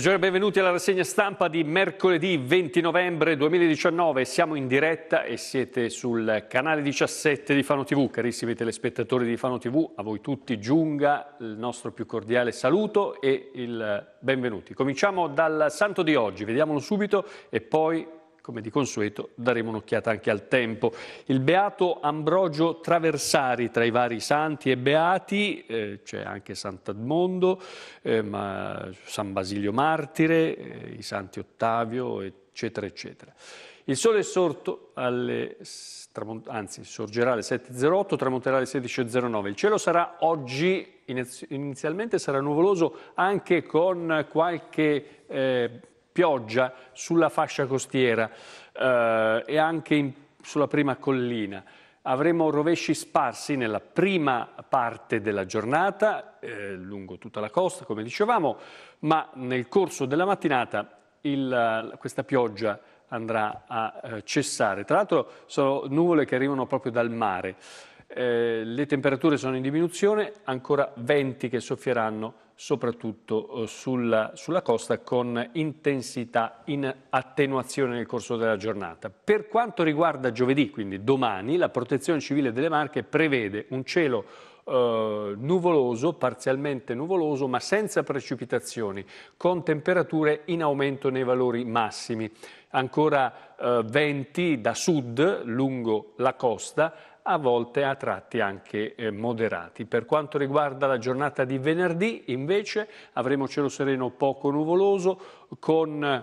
Buongiorno e benvenuti alla rassegna stampa di mercoledì 20 novembre 2019. Siamo in diretta e siete sul canale 17 di Fano TV. Carissimi telespettatori di Fano TV, a voi tutti giunga il nostro più cordiale saluto e il benvenuti. Cominciamo dal santo di oggi, vediamolo subito e poi come di consueto daremo un'occhiata anche al tempo. Il beato Ambrogio Traversari tra i vari santi e beati, eh, c'è anche Sant'Admondo, eh, ma San Basilio Martire, eh, i santi Ottavio, eccetera, eccetera. Il sole è sorto alle, anzi sorgerà alle 7.08, tramonterà alle 16.09. Il cielo sarà oggi, inizialmente sarà nuvoloso anche con qualche eh, pioggia sulla fascia costiera eh, e anche in, sulla prima collina. Avremo rovesci sparsi nella prima parte della giornata, eh, lungo tutta la costa, come dicevamo, ma nel corso della mattinata il, questa pioggia andrà a eh, cessare. Tra l'altro sono nuvole che arrivano proprio dal mare. Eh, le temperature sono in diminuzione, ancora venti che soffieranno soprattutto eh, sulla, sulla, costa con intensità in attenuazione nel corso della giornata. Per quanto riguarda giovedì, quindi domani, la Protezione Civile delle Marche prevede un cielo eh, nuvoloso, parzialmente nuvoloso, ma senza precipitazioni, con temperature in aumento nei valori massimi. Ancora eh, venti da sud lungo la costa, a volte a tratti anche eh, moderati. Per quanto riguarda la giornata di venerdì, invece, avremo cielo sereno poco nuvoloso con eh,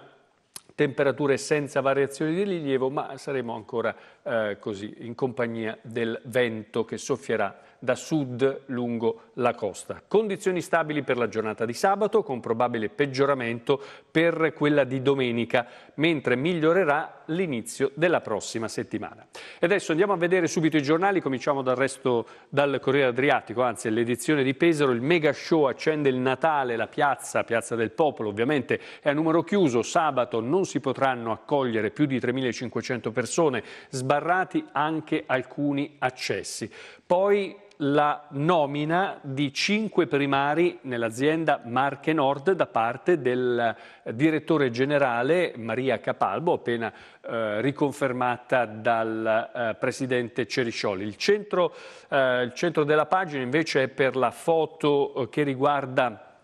temperature senza variazioni di rilievo, ma saremo ancora eh, così in compagnia del vento che soffierà da sud lungo la costa. Condizioni stabili per la giornata di sabato, con probabile peggioramento per quella di domenica, mentre migliorerà l'inizio della prossima settimana. E adesso andiamo a vedere subito i giornali, cominciamo dal resto dal Corriere Adriatico, anzi l'edizione di Pesaro, il mega show accende il Natale, la piazza, piazza del popolo ovviamente è a numero chiuso, sabato non si potranno accogliere più di 3.500 persone, sbarrati anche alcuni accessi. Poi la nomina di cinque primari nell'azienda Marche Nord da parte del eh, direttore generale Maria Capalbo, appena eh, riconfermata dal eh, presidente Ceriscioli. Il centro, eh, il centro della pagina invece è per la foto eh, che riguarda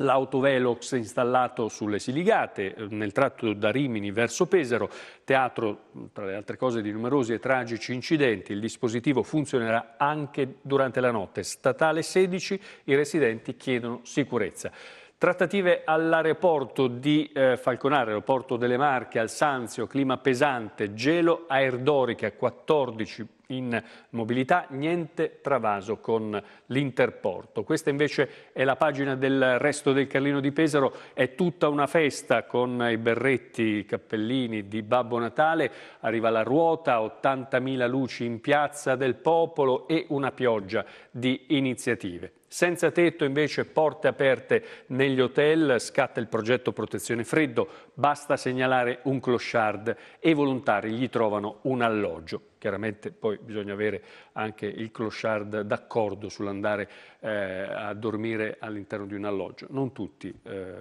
l'autovelox installato sulle Siligate, eh, nel tratto da Rimini verso Pesaro, teatro tra le altre cose di numerosi e tragici incidenti. Il dispositivo funzionerà anche durante la notte. Statale 16, i residenti chiedono sicurezza. Trattative all'aeroporto di eh, Falconare, aeroporto delle Marche, al Sanzio, clima pesante, gelo a Erdorica, 14 in mobilità, niente travaso con l'interporto. Questa invece è la pagina del resto del Carlino di Pesaro, è tutta una festa con i berretti, i cappellini di Babbo Natale, arriva la ruota, 80.000 luci in piazza del popolo e una pioggia di iniziative. Senza tetto invece porte aperte negli hotel, scatta il progetto Protezione Freddo, basta segnalare un clochard e i volontari gli trovano un alloggio. Chiaramente poi bisogna avere anche il clochard d'accordo sull'andare eh, a dormire all'interno di un alloggio. Non tutti, eh,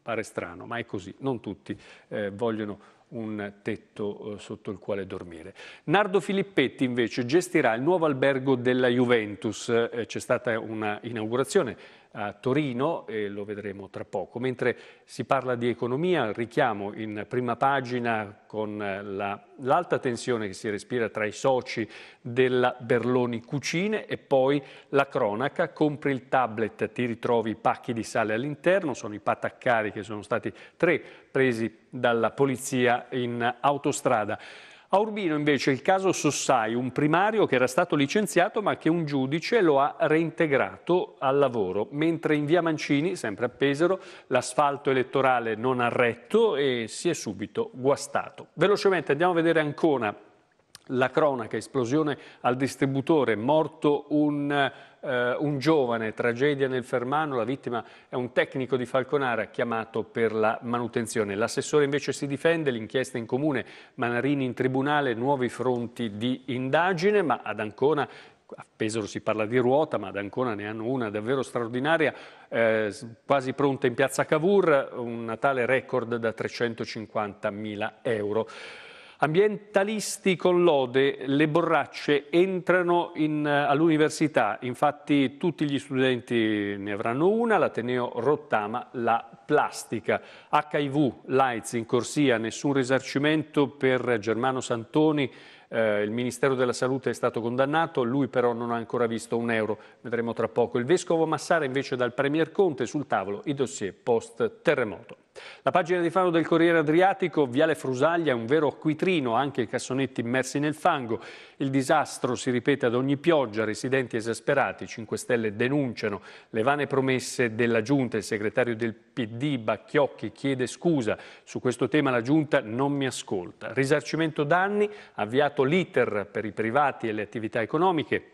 pare strano, ma è così, non tutti eh, vogliono un tetto eh, sotto il quale dormire. Nardo Filippetti invece gestirà il nuovo albergo della Juventus, eh, c'è stata una inaugurazione a Torino e lo vedremo tra poco. Mentre si parla di economia, richiamo in prima pagina con eh, l'alta tensione che si respira tra i soci della Berloni Cucine e poi la cronaca, compri il tablet, ti ritrovi i pacchi di sale all'interno, sono i pataccari che sono stati tre presi dalla polizia in autostrada. A Urbino invece il caso Sossai, un primario che era stato licenziato ma che un giudice lo ha reintegrato al lavoro, mentre in via Mancini, sempre a Pesaro, l'asfalto elettorale non ha retto e si è subito guastato. Velocemente andiamo a vedere ancora la cronaca, esplosione al distributore, morto un eh, un giovane, tragedia nel Fermano, la vittima è un tecnico di Falconara chiamato per la manutenzione. L'assessore invece si difende, l'inchiesta in comune, Manarini in tribunale, nuovi fronti di indagine, ma ad Ancona a Pesaro si parla di ruota, ma ad Ancona ne hanno una davvero straordinaria, eh, quasi pronta in piazza Cavour, un Natale record da 350 mila euro. Ambientalisti con lode, le borracce entrano in, eh, all'università, infatti tutti gli studenti ne avranno una, l'Ateneo Rottama la plastica. HIV, l'AIDS in corsia, nessun risarcimento per Germano Santoni, eh, il Ministero della Salute è stato condannato, lui però non ha ancora visto un euro, vedremo tra poco. Il Vescovo Massara invece dal Premier Conte sul tavolo i dossier post terremoto. La pagina di Fano del Corriere Adriatico, Viale Frusaglia, è un vero acquitrino, anche i cassonetti immersi nel fango. Il disastro si ripete ad ogni pioggia, residenti esasperati, 5 Stelle denunciano le vane promesse della Giunta. Il segretario del PD Bacchiocchi chiede scusa. Su questo tema la Giunta non mi ascolta. Risarcimento danni, avviato l'iter per i privati e le attività economiche.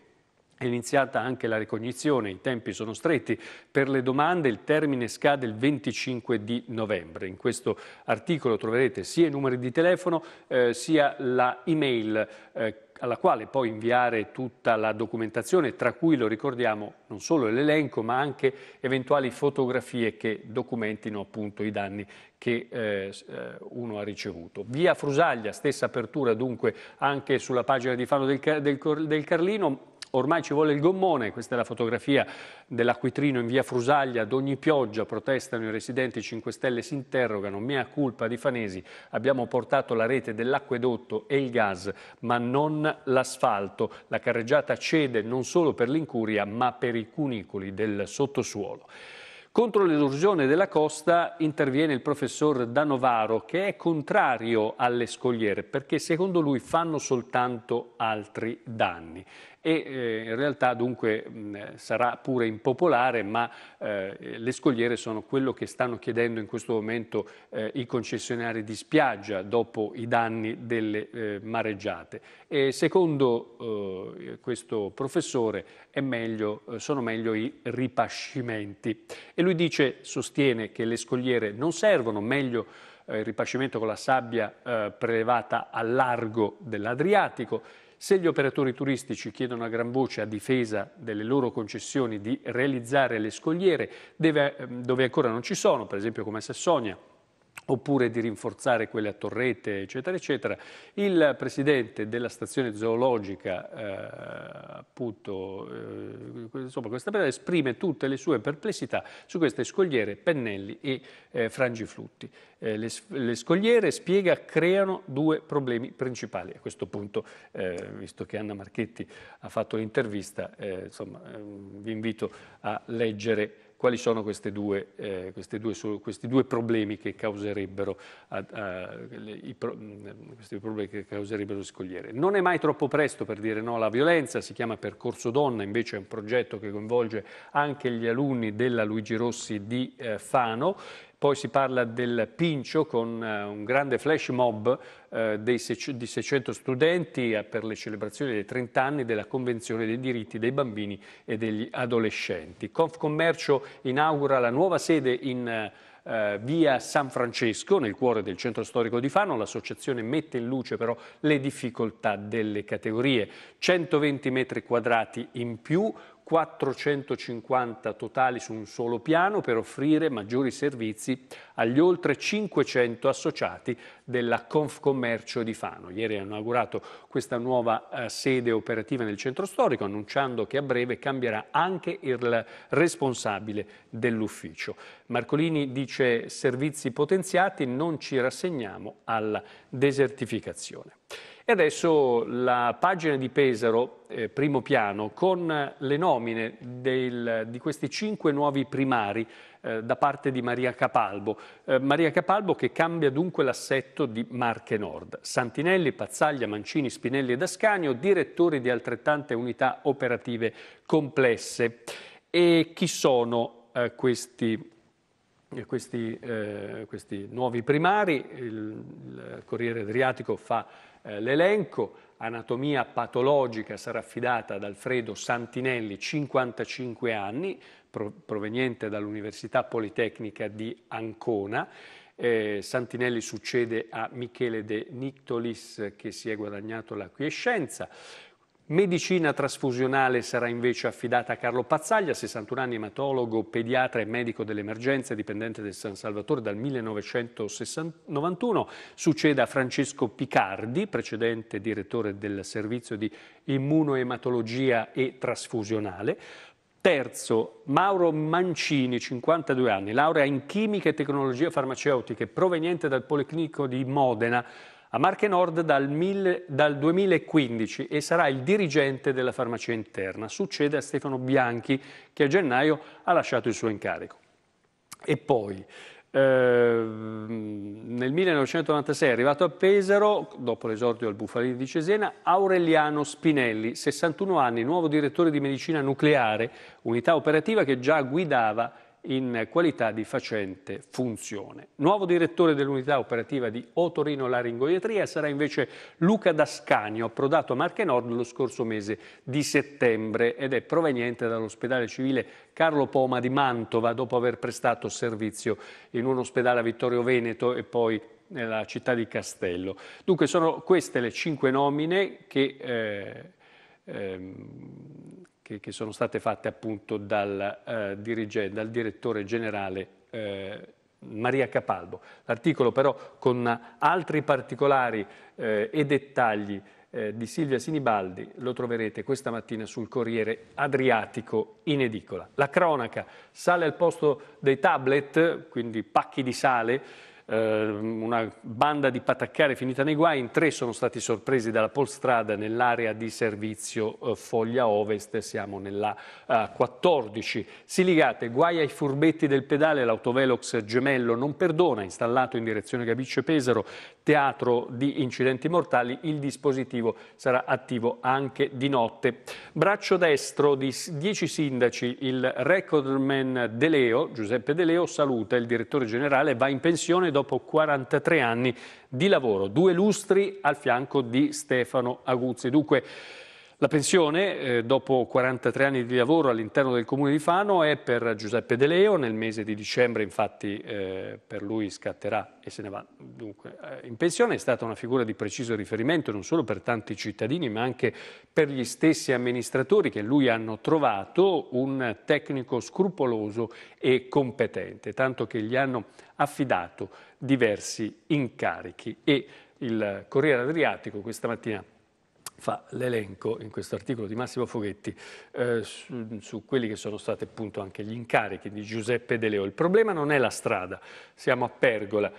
È iniziata anche la ricognizione, i tempi sono stretti. Per le domande il termine scade il 25 di novembre. In questo articolo troverete sia i numeri di telefono eh, sia la email eh, alla quale poi inviare tutta la documentazione, tra cui lo ricordiamo non solo l'elenco ma anche eventuali fotografie che documentino appunto i danni che eh, eh uno ha ricevuto. Via Frusaglia, stessa apertura dunque anche sulla pagina di Fano del, del, del Carlino, Ormai ci vuole il gommone, questa è la fotografia dell'acquitrino in via Frusaglia, ad ogni pioggia protestano i residenti 5 Stelle, si interrogano, mea culpa di Fanesi, abbiamo portato la rete dell'acquedotto e il gas, ma non l'asfalto. La carreggiata cede non solo per l'incuria, ma per i cunicoli del sottosuolo. Contro l'erosione della costa interviene il professor Danovaro che è contrario alle scogliere perché secondo lui fanno soltanto altri danni e eh, in realtà dunque mh, sarà pure impopolare, ma eh, le scogliere sono quello che stanno chiedendo in questo momento eh, i concessionari di spiaggia dopo i danni delle eh, mareggiate. E secondo eh, questo professore meglio, eh, sono meglio i ripascimenti. E lui dice, sostiene che le scogliere non servono, meglio il ripascimento con la sabbia prelevata al largo dell'Adriatico se gli operatori turistici chiedono a gran voce a difesa delle loro concessioni di realizzare le scogliere ehm, dove ancora non ci sono, per esempio come a Sassonia, oppure di rinforzare quelle a torrette, eccetera, eccetera. Il presidente della stazione zoologica, eh, appunto, eh, insomma, questa pena esprime tutte le sue perplessità su queste scogliere, pennelli e eh, frangiflutti. Eh, le, le, scogliere, spiega, creano due problemi principali. A questo punto, eh, visto che Anna Marchetti ha fatto l'intervista, eh, insomma, vi invito a leggere quali sono due, eh, due, questi due problemi che causerebbero, a, a, i pro, mm, questi problemi che causerebbero scogliere. Non è mai troppo presto per dire no alla violenza, si chiama Percorso Donna, invece è un progetto che coinvolge anche gli alunni della Luigi Rossi di eh, Fano poi si parla del Pincio con eh, un grande flash mob eh, di 600 studenti eh, per le celebrazioni dei 30 anni della Convenzione dei diritti dei bambini e degli adolescenti. Confcommercio inaugura la nuova sede in via San Francesco, nel cuore del centro storico di Fano. L'associazione mette in luce però le difficoltà delle categorie. 120 metri quadrati in più, 450 totali su un solo piano per offrire maggiori servizi agli oltre 500 associati della Confcommercio di Fano. Ieri hanno inaugurato questa nuova eh, sede operativa nel centro storico annunciando che a breve cambierà anche il responsabile dell'ufficio. Marcolini dice servizi potenziati non ci rassegniamo alla desertificazione. E adesso la pagina di Pesaro, eh, primo piano, con le nomine del, di questi cinque nuovi primari eh, da parte di Maria Capalbo. Eh, Maria Capalbo che cambia dunque l'assetto di Marche Nord. Santinelli, Pazzaglia, Mancini, Spinelli ed Ascanio, direttori di altrettante unità operative complesse. E chi sono eh, questi questi, eh, questi, nuovi primari, il, il Corriere Adriatico fa eh, l'elenco, anatomia patologica sarà affidata ad Alfredo Santinelli, 55 anni, pro, proveniente dall'Università Politecnica di Ancona. Eh, Santinelli succede a Michele De Nictolis che si è guadagnato la quiescenza. Medicina trasfusionale sarà invece affidata a Carlo Pazzaglia, 61 anni ematologo, pediatra e medico dell'emergenza, dipendente del San Salvatore dal 1991. Succede a Francesco Picardi, precedente direttore del servizio di immunoematologia e trasfusionale. Terzo, Mauro Mancini, 52 anni, laurea in chimica e tecnologie farmaceutiche, proveniente dal Policlinico di Modena a Marche Nord dal, mille, dal 2015 e sarà il dirigente della farmacia interna. Succede a Stefano Bianchi che a gennaio ha lasciato il suo incarico. E poi, eh, nel 1996 è arrivato a Pesaro, dopo l'esordio al Bufalini di Cesena, Aureliano Spinelli, 61 anni, nuovo direttore di medicina nucleare, unità operativa che già guidava in qualità di facente funzione. Nuovo direttore dell'unità operativa di Otorino Laringoiatria sarà invece Luca Dascanio, approdato a Marche Nord lo scorso mese di settembre ed è proveniente dall'ospedale civile Carlo Poma di Mantova dopo aver prestato servizio in un ospedale a Vittorio Veneto e poi nella città di Castello. Dunque sono queste le cinque nomine che eh, eh, che, che sono state fatte appunto dal, eh, dirige, dal direttore generale eh, Maria Capalbo. L'articolo però con altri particolari eh, e dettagli eh, di Silvia Sinibaldi lo troverete questa mattina sul Corriere Adriatico in edicola. La cronaca, sale al posto dei tablet, quindi pacchi di sale, eh, una banda di pataccare finita nei guai, in tre sono stati sorpresi dalla polstrada nell'area di servizio eh, Foglia Ovest, siamo nella eh, 14. Siligate, guai ai furbetti del pedale, l'autovelox gemello non perdona, installato in direzione Gabiccio Pesaro, teatro di incidenti mortali, il dispositivo sarà attivo anche di notte. Braccio destro di 10 sindaci, il recordman De Leo, Giuseppe De Leo, saluta il direttore generale, va in pensione dopo dopo 43 anni di lavoro, due lustri al fianco di Stefano Aguzzi. Dunque, la pensione, eh, dopo 43 anni di lavoro all'interno del comune di Fano, è per Giuseppe De Leo. Nel mese di dicembre, infatti, eh, per lui scatterà e se ne va dunque eh, in pensione. È stata una figura di preciso riferimento non solo per tanti cittadini, ma anche per gli stessi amministratori che lui hanno trovato un tecnico scrupoloso e competente, tanto che gli hanno affidato diversi incarichi. E il Corriere Adriatico questa mattina fa l'elenco in questo articolo di Massimo Foghetti eh, su, su, quelli che sono stati appunto anche gli incarichi di Giuseppe De Leo. Il problema non è la strada, siamo a Pergola,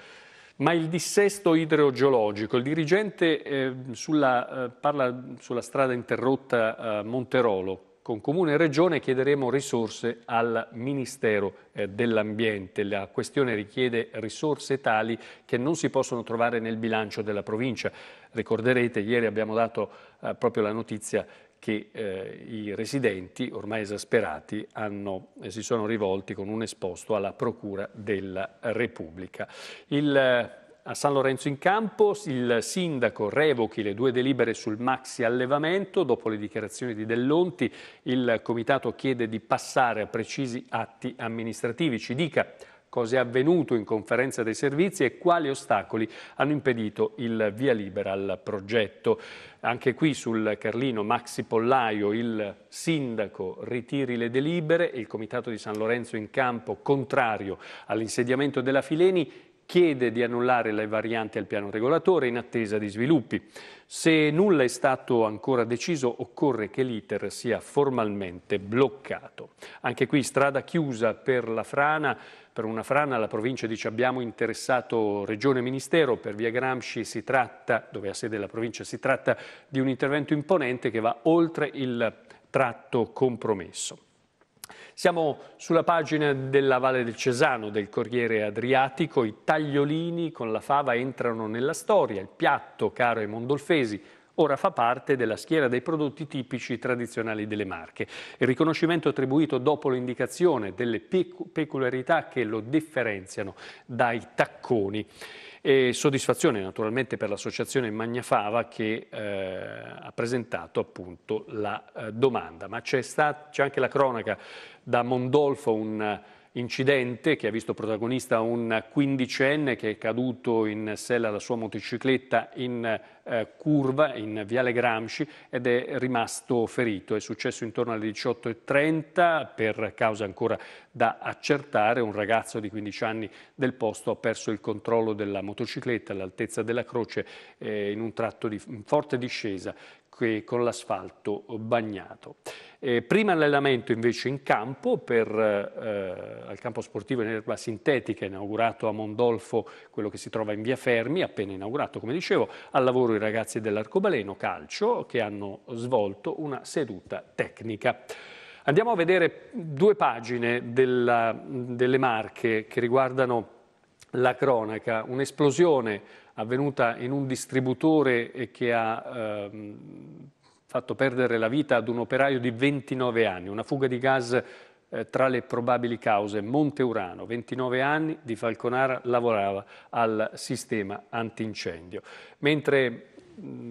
ma il dissesto idrogeologico. Il dirigente eh, sulla, eh, parla sulla strada interrotta a Monterolo. Con Comune e Regione chiederemo risorse al Ministero eh, dell'Ambiente. La questione richiede risorse tali che non si possono trovare nel bilancio della provincia. Ricorderete, ieri abbiamo dato eh, proprio la notizia che eh, i residenti, ormai esasperati, hanno, eh, si sono rivolti con un esposto alla Procura della Repubblica. Il, eh, a San Lorenzo in Campo il sindaco revochi le due delibere sul maxi allevamento. Dopo le dichiarazioni di Dell'Onti il comitato chiede di passare a precisi atti amministrativi. Ci dica cosa è avvenuto in conferenza dei servizi e quali ostacoli hanno impedito il via libera al progetto. Anche qui sul Carlino Maxi Pollaio, il sindaco ritiri le delibere, il comitato di San Lorenzo in campo contrario all'insediamento della Fileni chiede di annullare le varianti al piano regolatore in attesa di sviluppi. Se nulla è stato ancora deciso, occorre che l'iter sia formalmente bloccato. Anche qui strada chiusa per la frana. Per una frana la provincia dice abbiamo interessato Regione e Ministero, per via Gramsci si tratta, dove ha sede la provincia, si tratta di un intervento imponente che va oltre il tratto compromesso. Siamo sulla pagina della Valle del Cesano del Corriere Adriatico, i tagliolini con la fava entrano nella storia, il piatto caro ai mondolfesi, ora fa parte della schiera dei prodotti tipici tradizionali delle marche. Il riconoscimento attribuito dopo l'indicazione delle peculiarità che lo differenziano dai tacconi e soddisfazione naturalmente per l'associazione Magnafava che eh, ha presentato appunto la eh, domanda. Ma c'è anche la cronaca da Mondolfo, un incidente che ha visto protagonista un quindicenne che è caduto in sella alla sua motocicletta in eh, curva in Viale Gramsci ed è rimasto ferito. È successo intorno alle 18.30 per cause ancora da accertare. Un ragazzo di 15 anni del posto ha perso il controllo della motocicletta all'altezza della croce eh, in un tratto di in forte discesa con l'asfalto bagnato. Eh, prima allenamento invece in campo, per, eh, al campo sportivo in erba sintetica inaugurato a Mondolfo, quello che si trova in via Fermi, appena inaugurato come dicevo, al lavoro i ragazzi dell'Arcobaleno Calcio che hanno svolto una seduta tecnica. Andiamo a vedere due pagine della, delle marche che riguardano la cronaca, un'esplosione avvenuta in un distributore che ha ehm, fatto perdere la vita ad un operaio di 29 anni, una fuga di gas eh, tra le probabili cause, Monte Urano, 29 anni, di Falconara lavorava al sistema antincendio. Mentre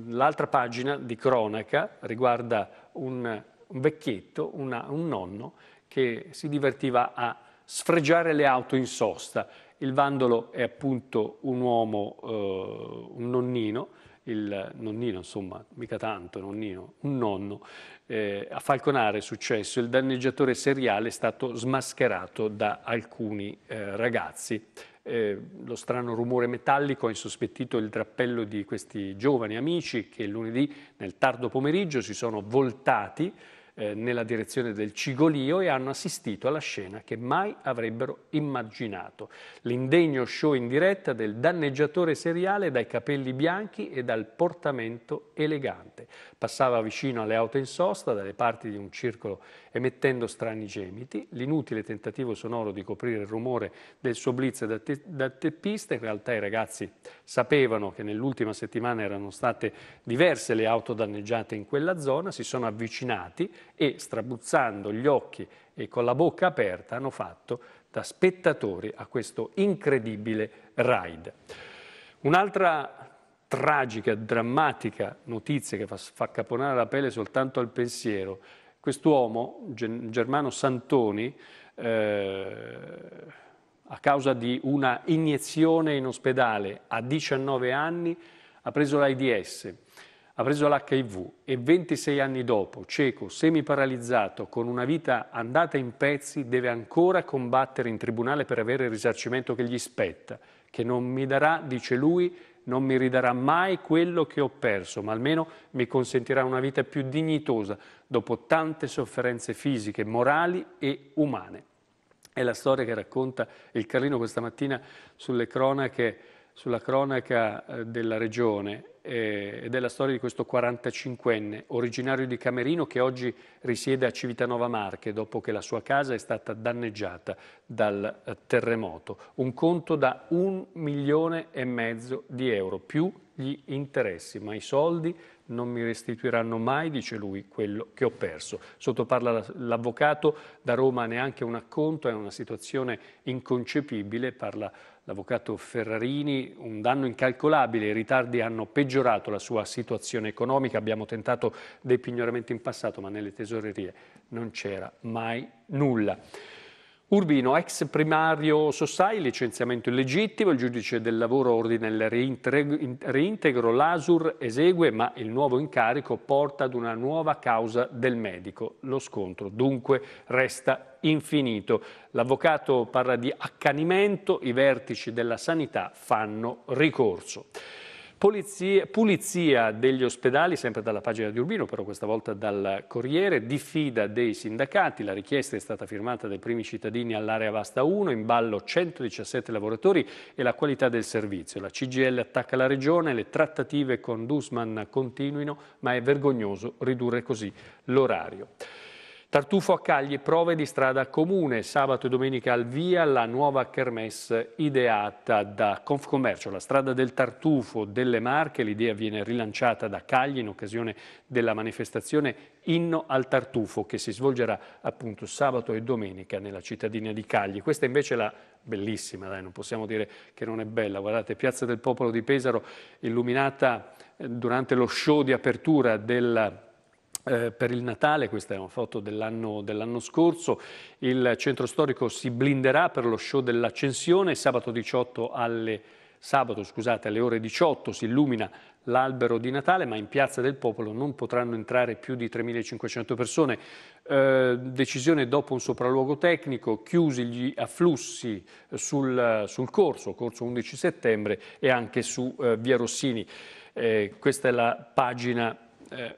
l'altra pagina di cronaca riguarda un, un vecchietto, una, un nonno, che si divertiva a sfregiare le auto in sosta il vandolo è appunto un uomo, eh, un nonnino, il nonnino insomma, mica tanto nonnino, un nonno, eh, a Falconare è successo, il danneggiatore seriale è stato smascherato da alcuni eh, ragazzi. Eh, lo strano rumore metallico ha insospettito il drappello di questi giovani amici che lunedì nel tardo pomeriggio si sono voltati eh, nella direzione del Cigolio e hanno assistito alla scena che mai avrebbero immaginato. L'indegno show in diretta del danneggiatore seriale dai capelli bianchi e dal portamento elegante. Passava vicino alle auto in sosta, dalle parti di un circolo emettendo strani gemiti. L'inutile tentativo sonoro di coprire il rumore del suo blitz da, te- da teppista, in realtà i ragazzi sapevano che nell'ultima settimana erano state diverse le auto danneggiate in quella zona, si sono avvicinati e strabuzzando gli occhi e con la bocca aperta hanno fatto da spettatori a questo incredibile raid. Un'altra tragica, drammatica notizia che fa, fa caponare la pelle soltanto al pensiero, quest'uomo, Germano Santoni, eh, a causa di una iniezione in ospedale a 19 anni, ha preso l'AIDS ha preso l'HIV e 26 anni dopo, cieco, semiparalizzato, con una vita andata in pezzi, deve ancora combattere in tribunale per avere il risarcimento che gli spetta, che non mi darà, dice lui, non mi ridarà mai quello che ho perso, ma almeno mi consentirà una vita più dignitosa dopo tante sofferenze fisiche, morali e umane. È la storia che racconta il Carlino questa mattina sulle cronache sulla cronaca eh, della regione e eh, della storia di questo 45enne originario di Camerino che oggi risiede a Civitanova Marche dopo che la sua casa è stata danneggiata dal eh, terremoto. Un conto da un milione e mezzo di euro più gli interessi, ma i soldi non mi restituiranno mai, dice lui, quello che ho perso. Sotto parla l'avvocato, da Roma neanche un acconto, è una situazione inconcepibile, parla l'avvocato Ferrarini, un danno incalcolabile, i ritardi hanno peggiorato la sua situazione economica, abbiamo tentato dei pignoramenti in passato ma nelle tesorerie non c'era mai nulla. Urbino, ex primario Sossai, licenziamento illegittimo, il giudice del lavoro ordina il reintegro, l'ASUR esegue, ma il nuovo incarico porta ad una nuova causa del medico. Lo scontro dunque resta infinito. L'avvocato parla di accanimento, i vertici della sanità fanno ricorso. Polizia, pulizia degli ospedali, sempre dalla pagina di Urbino, però questa volta dal Corriere, diffida dei sindacati, la richiesta è stata firmata dai primi cittadini all'area vasta 1, in ballo 117 lavoratori e la qualità del servizio. La CGL attacca la regione, le trattative con Dusman continuino, ma è vergognoso ridurre così l'orario. Tartufo a Cagli, prove di strada comune, sabato e domenica al via la nuova kermesse ideata da Confcommercio, la strada del Tartufo delle Marche, l'idea viene rilanciata da Cagli in occasione della manifestazione Inno al Tartufo che si svolgerà appunto sabato e domenica nella cittadina di Cagli. Questa invece è la bellissima, dai, non possiamo dire che non è bella, guardate, Piazza del Popolo di Pesaro illuminata eh, durante lo show di apertura della eh, per il Natale, questa è una foto dell'anno, dell scorso, il centro storico si blinderà per lo show dell'accensione, sabato, sabato scusate, alle ore 18 si illumina l'albero di Natale, ma in Piazza del Popolo non potranno entrare più di 3.500 persone. Eh, decisione dopo un sopralluogo tecnico, chiusi gli afflussi eh, sul, sul corso, corso 11 settembre e anche su eh, Via Rossini. Eh, questa è la pagina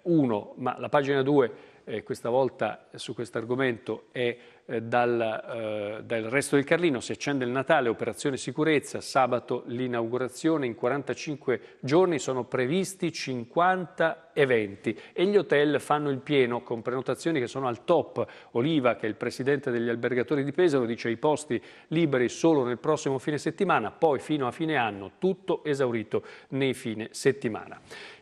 1, eh, ma la pagina 2 eh, questa volta su questo argomento è eh, dal, eh, dal, resto del Carlino, si accende il Natale, operazione sicurezza, sabato l'inaugurazione, in 45 giorni sono previsti 50 eventi e gli hotel fanno il pieno con prenotazioni che sono al top. Oliva, che è il presidente degli albergatori di Pesaro, dice i posti liberi solo nel prossimo fine settimana, poi fino a fine anno tutto esaurito nei fine settimana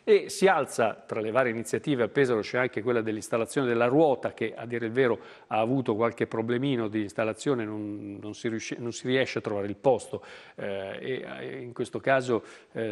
e si alza tra le varie iniziative a Pesaro c'è anche quella dell'installazione della ruota che a dire il vero ha avuto qualche problemino di installazione, non, non, si, riusci, non si, riesce a trovare il posto eh, e eh, in questo caso eh,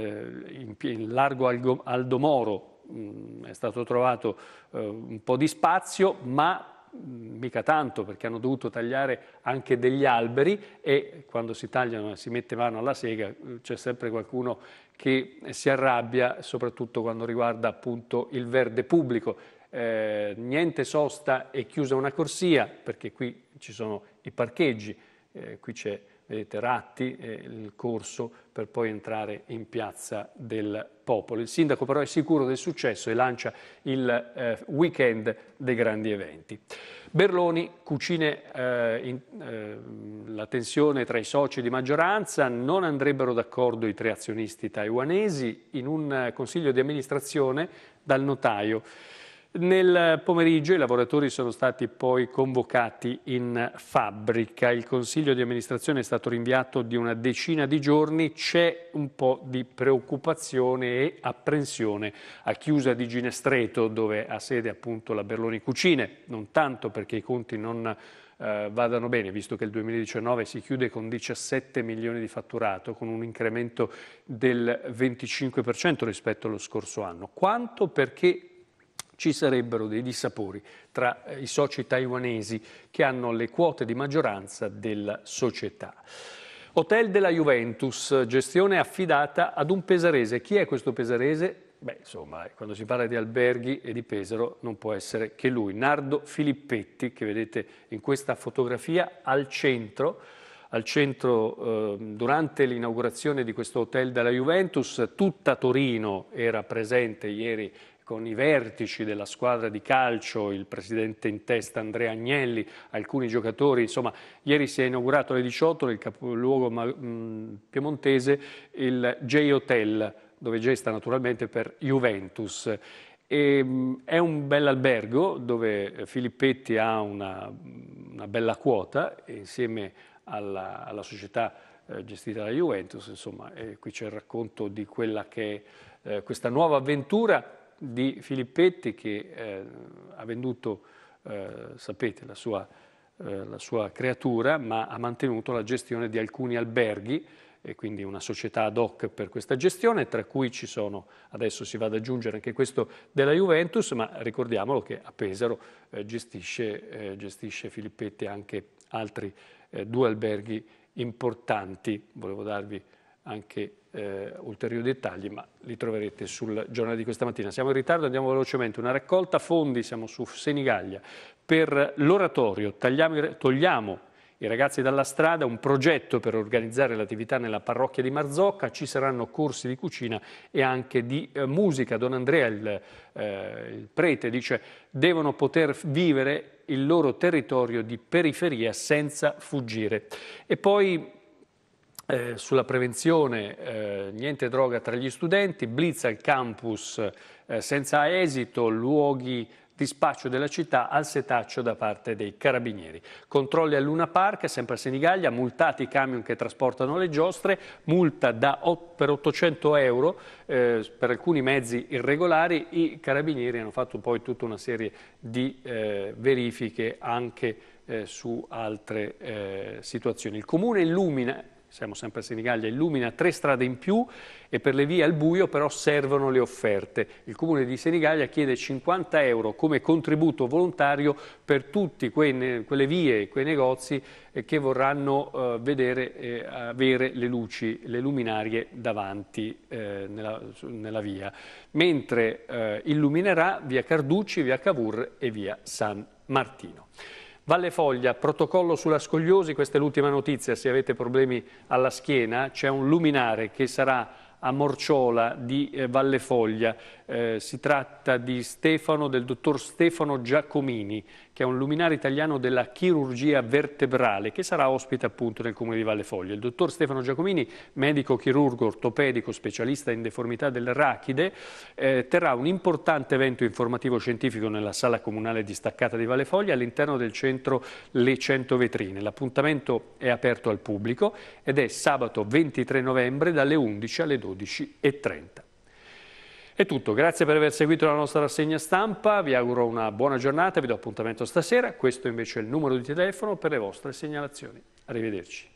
in, in, largo Aldomoro mm, è stato trovato eh, un po' di spazio ma Mm, mica tanto perché hanno dovuto tagliare anche degli alberi e quando si tagliano e si mette mano alla sega eh, c'è sempre qualcuno che si arrabbia, soprattutto quando riguarda appunto il verde pubblico. Eh, niente sosta e chiusa una corsia perché qui ci sono i parcheggi, eh, qui c'è vedete, Ratti, eh, il corso per poi entrare in piazza del popolo. Il sindaco però è sicuro del successo e lancia il eh, weekend dei grandi eventi. Berloni cucine eh, in, eh, la tensione tra i soci di maggioranza, non andrebbero d'accordo i tre azionisti taiwanesi in un eh, consiglio di amministrazione dal notaio. Nel pomeriggio i lavoratori sono stati poi convocati in fabbrica. Il consiglio di amministrazione è stato rinviato di una decina di giorni. C'è un po' di preoccupazione e apprensione a chiusa di Ginestreto, dove ha sede appunto la Berloni Cucine, non tanto perché i conti non eh, vadano bene, visto che il 2019 si chiude con 17 milioni di fatturato, con un incremento del 25% rispetto allo scorso anno, quanto perché ci sarebbero dei dissapori tra eh, i soci taiwanesi che hanno le quote di maggioranza della società. Hotel della Juventus, gestione affidata ad un pesarese. Chi è questo pesarese? Beh, insomma, quando si parla di alberghi e di Pesaro non può essere che lui, Nardo Filippetti, che vedete in questa fotografia al centro, al centro eh, durante l'inaugurazione di questo hotel della Juventus, tutta Torino era presente ieri con i vertici della squadra di calcio, il presidente in testa Andrea Agnelli, alcuni giocatori, insomma ieri si è inaugurato alle 18 nel capoluogo piemontese il J Hotel, dove gesta naturalmente per Juventus. E, è un bel albergo dove Filippetti ha una, una bella quota insieme alla, alla società eh, gestita da Juventus, insomma, qui c'è il racconto di quella che è eh, questa nuova avventura di Filippetti che eh, ha venduto, eh, sapete, la sua, eh, la sua, creatura, ma ha mantenuto la gestione di alcuni alberghi e quindi una società ad hoc per questa gestione, tra cui ci sono, adesso si va ad aggiungere anche questo della Juventus, ma ricordiamolo che a Pesaro eh, gestisce, eh, gestisce, Filippetti anche altri eh, due alberghi importanti. Volevo darvi anche eh, ulteriori dettagli, ma li troverete sul giornale di questa mattina. Siamo in ritardo, andiamo velocemente. Una raccolta fondi, siamo su Senigallia, per l'oratorio Togliamo i ragazzi dalla strada, un progetto per organizzare l'attività nella parrocchia di Marzocca, ci saranno corsi di cucina e anche di eh, musica. Don Andrea, il, eh, il prete, dice devono poter vivere il loro territorio di periferia senza fuggire. E poi eh, sulla prevenzione, eh, niente droga tra gli studenti, blitz al campus eh, senza esito, luoghi di spaccio della città al setaccio da parte dei carabinieri. Controlli a Luna Park, sempre a Senigallia, multati i camion che trasportano le giostre, multa da, per 800 euro eh, per alcuni mezzi irregolari. I carabinieri hanno fatto poi tutta una serie di eh, verifiche anche eh, su altre situazioni. Il comune illumina siamo sempre a Senigallia, illumina tre strade in più e per le vie al buio però servono le offerte. Il comune di Senigallia chiede 50 euro come contributo volontario per tutte quelle vie e quei negozi eh, che vorranno eh, vedere, avere le luci, le luminarie davanti eh, nella, nella via. Mentre illuminerà via Carducci, via Cavour e via San Martino. Valle Foglia, protocollo sulla scogliosi, questa è l'ultima notizia, se avete problemi alla schiena c'è un luminare che sarà a Morciola di eh, Valle Foglia eh, si tratta di Stefano, del dottor Stefano Giacomini, che è un luminare italiano della chirurgia vertebrale, che sarà ospite appunto nel comune di Valle Foglia. Il dottor Stefano Giacomini, medico chirurgo ortopedico, specialista in deformità del rachide, eh, terrà un importante evento informativo scientifico nella sala comunale distaccata di Valle Foglia all'interno del centro Le 100 Vetrine. L'appuntamento è aperto al pubblico ed è sabato 23 novembre dalle 11 alle 12.30. È tutto, grazie per aver seguito la nostra rassegna stampa, vi auguro una buona giornata, vi do appuntamento stasera, questo invece è il numero di telefono per le vostre segnalazioni. Arrivederci.